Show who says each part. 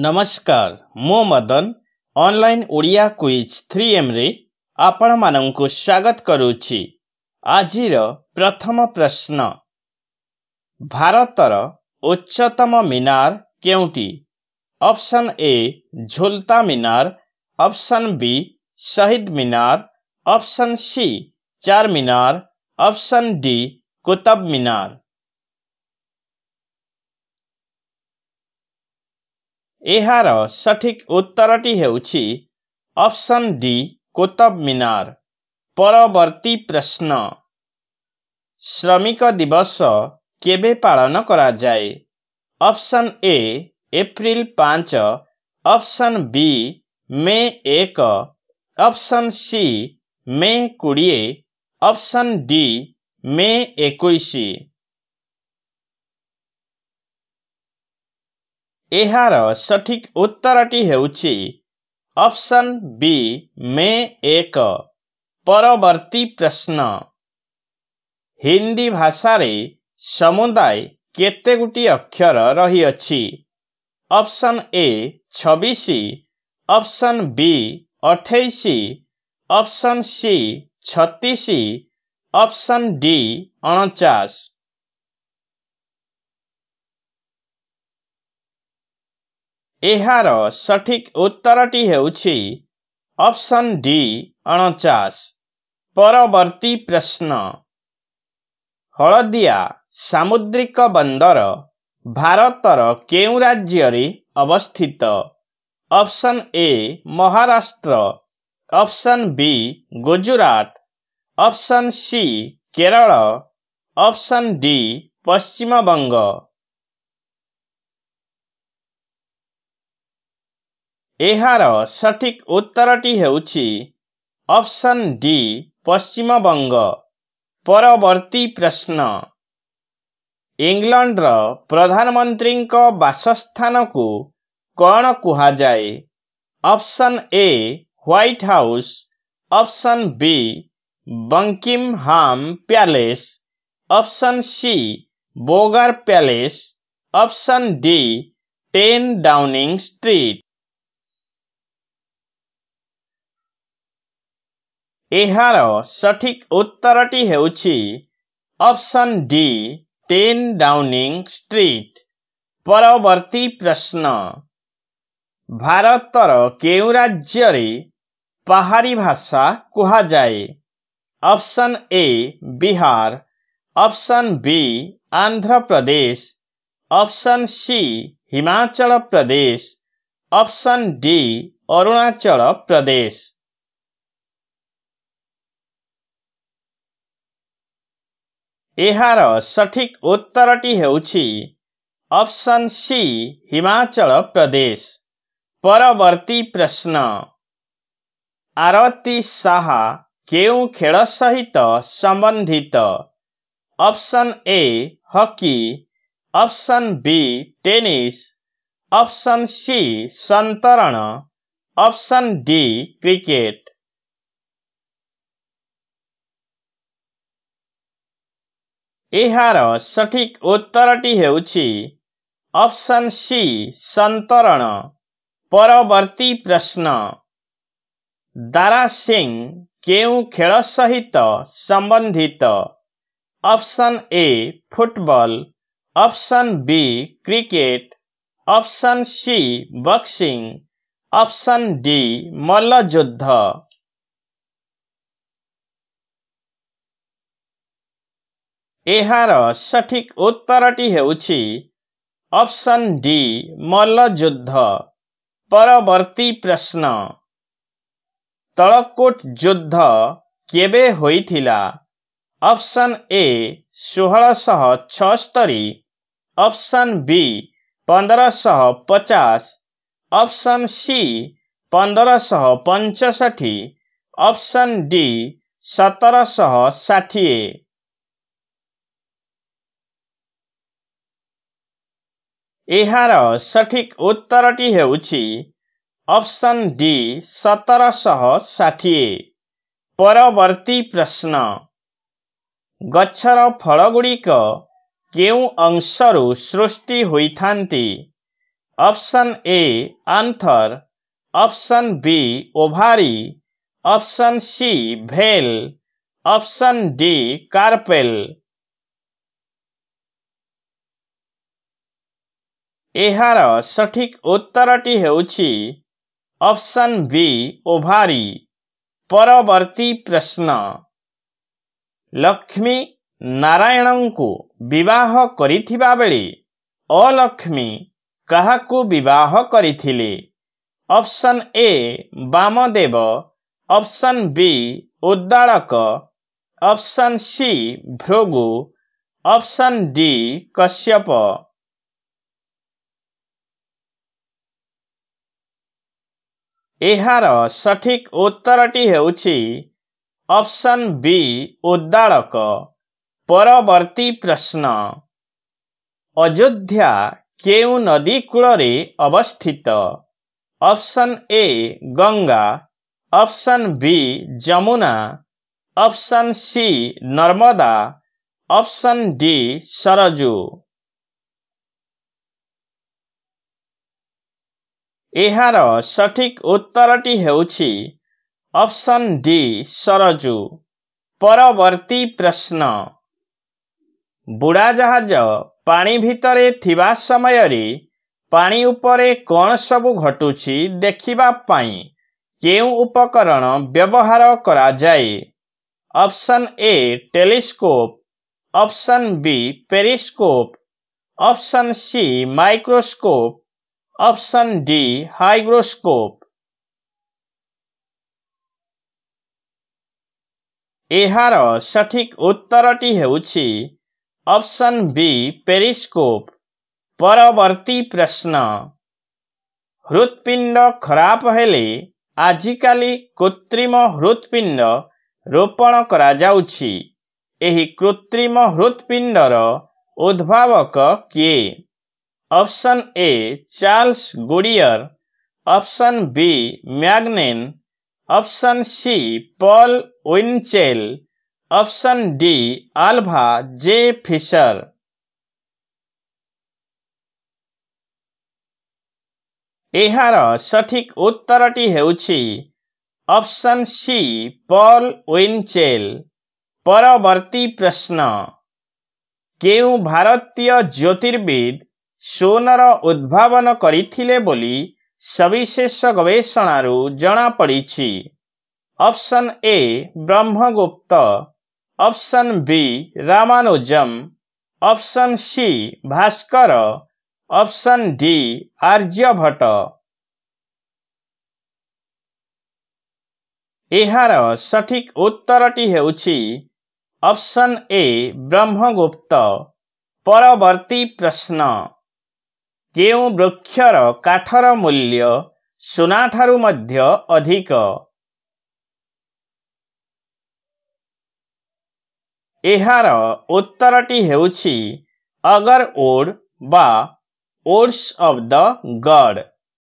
Speaker 1: नमस्कार मो Madan online Odia quiz three एम रे आपण मान स्वागत करुचि आजिर प्रथम प्रश्न भारतर उच्चतम मीनार केउटी option A Jhulta Minar option B Shaheed Minar option C Char Minar option D Qutub Minar ଏହାର ସଠିକ୍ ଉତ୍ତରଟି ହେଉଛି ଅପସନ୍ ଡି କୁତବ ମିନାର ପରବର୍ତ୍ତୀ ପ୍ରଶ୍ନ ଶ୍ରମିକ ଦିବସ କେବେ ପାଳନ କରାଯାଏ ଅପସନ୍ ଏ ଏପ୍ରିଲ ପାଞ୍ଚ ଅପସନ୍ ବି ମେ ଏକ ଅପସନ୍ ସି ମେ କୋଡ଼ିଏ ଅପସନ୍ ଡି ମେ ଏକୋଇଶ ଏହାର ସଠିକ୍ ଉତ୍ତରଟି ହେଉଛି ଅପ୍ସନ୍ ବି ମେ ଏକ ପରବର୍ତ୍ତୀ ପ୍ରଶ୍ନ ହିନ୍ଦୀ ଭାଷାରେ ସମୁଦାୟ କେତେଗୋଟି ଅକ୍ଷର ରହିଅଛି ଅପ୍ସନ୍ ଏ ଛବିଶ ଅପ୍ସନ୍ ବି ଅଠେଇଶ ଅପ୍ସନ୍ ସି ଛତିଶ ଅପ୍ସନ୍ ଡି ଅଣଚାଶ ଏହାର ସଠିକ୍ ଉତ୍ତରଟି ହେଉଛି ଅପସନ୍ ଡି ଅଣଚାଶ ପରବର୍ତ୍ତୀ ପ୍ରଶ୍ନ ହଳଦିଆ ସାମୁଦ୍ରିକ ବନ୍ଦର ଭାରତର କେଉଁ ରାଜ୍ୟରେ ଅବସ୍ଥିତ option A Maharashtra option B Gujarat option C Kerala option D Paschimbanga ଏହାର ସଠିକ୍ ଉତ୍ତରଟି ହେଉଛି ଅପସନ୍ ଡି ପଶ୍ଚିମବଙ୍ଗ ପରବର୍ତ୍ତୀ ପ୍ରଶ୍ନ ଇଂଲଣ୍ଡର ପ୍ରଧାନମନ୍ତ୍ରୀଙ୍କ ବାସସ୍ଥାନକୁ କ'ଣ କୁହାଯାଏ option A White House option B Buckingham Palace option C Bogor Palace option D ten Downing Street ଏହାର ସଠିକ୍ ଉତ୍ତରଟି ହେଉଛି option D ten Downing Street ପରବର୍ତ୍ତୀ ପ୍ରଶ୍ନ ଭାରତର କେଉଁ ରାଜ୍ୟରେ ପାହାଡ଼ୀ ଭାଷା କୁହାଯାଏ option A Bihar option B Andhra Pradesh option C Himachal Pradesh option D Arunachal Pradesh सठिक उत्तर टे ऑप्शन सी हिमाचल प्रदेश परवर्ती प्रश्न आरती शाह सहित सम्बन्धित option A hockey option B tennis option C संतरण, ऑप्शन डी क्रिकेट सठिक उत्तर ट सी संतरण परवर्ती प्रश्न दारासिंह खेल सहित, सम्बन्धित option A football option B cricket option C boxing option मल्ल मल्लयुद्ध सठिक उत्तर ट असन ड ड मल्लयुद्धर्ती प्रश्न तलकुट जुद्ध के अप्सन ए ष छस्तरी अप्सन वि पन्ध्रश पचास अप्सन सि पन्ध्रश पञ्चि अप्सन डि सठिक उत्तर सतर असन सतरश परवर्ती प्रश्न गच्छर फल गुिक के अंशहरू सृष्टि हुँदै option A anther option B ovary option C भेल अप्सन डी कार्पेल ଏହାର ସଠିକ୍ ଉତ୍ତରଟି ହେଉଛି ଅପସନ୍ ବି ଓଭାରି ପରବର୍ତ୍ତୀ ପ୍ରଶ୍ନ ଲକ୍ଷ୍ମୀ ନାରାୟଣଙ୍କୁ ବିବାହ କରିଥିବା ବେଳେ ଅଲକ୍ଷ୍ମୀ କାହାକୁ ବିବାହ କରିଥିଲେ option A Vamadeva option B Uddalaka option C Bhrigu option D Kashyapa ଏହାର ସଠିକ୍ ଉତ୍ତରଟି ହେଉଛି ଅପସନ୍ ବି ଉଦ୍ଦାଳକ ପରବର୍ତ୍ତୀ ପ୍ରଶ୍ନ ଅଯୋଧ୍ୟା କେଉଁ ନଦୀ କୂଳରେ ଅବସ୍ଥିତ option A Ganga option B Yamuna option C Narmada option D Saryu ଏହାର ସଠିକ୍ ଉତ୍ତରଟି ହେଉଛି ଅପସନ୍ ଡି ସରଜୁ ପରବର୍ତ୍ତୀ ପ୍ରଶ୍ନ ବୁଡ଼ାଜାହାଜ ପାଣି ଭିତରେ ଥିବା ସମୟରେ ପାଣି ଉପରେ କ'ଣ ସବୁ ଘଟୁଛି ଦେଖିବା ପାଇଁ କେଉଁ ଉପକରଣ ବ୍ୟବହାର କରାଯାଏ option A telescope option B periscope option C microscope Option D. Hygroscope. ଏହାର ସଠିକ୍ ଉତ୍ତରଟି ହେଉଛି ଅପସନ୍ ବି ପେରିସ୍କୋପ୍ ପରବର୍ତ୍ତୀ ପ୍ରଶ୍ନ ହୃତ୍ପିଣ୍ଡ ଖରାପ ହେଲେ ଆଜିକାଲି କୃତ୍ରିମ ହୃତ୍ପିଣ୍ଡ ରୋପଣ କରାଯାଉଛି ଏହି କୃତ୍ରିମ ହୃତ୍ପିଣ୍ଡର ଉଦ୍ଭାବକ କିଏ option A Charles Goodyear option B मैग्नेन option C Paul Winchell option D Alva J Fisher यार सठिक उत्तर टी ऑप्शन सी पॉल विंचेल परवर्ती प्रश्न केव ज्योतिर्विद सुनर उद्भावन करविशेष गवेषणार जमापड़ी option A Brahmagupta option B Ramanujan option C Bhaskara option D Aryabhata यार सठिक उत्तरटी होप्शन ए ब्रह्मगुप्त परवर्ती प्रश्न କେଉଁ ବୃକ୍ଷର କାଠର ମୂଲ୍ୟ ସୁନାଠାରୁ ମଧ୍ୟ ଅଧିକ ଏହାର ଉତ୍ତରଟି ହେଉଛି ଅଗରଉଡ୍ ବା ଓଡ୍ସ ଅଫ୍ ଦ ଗଡ୍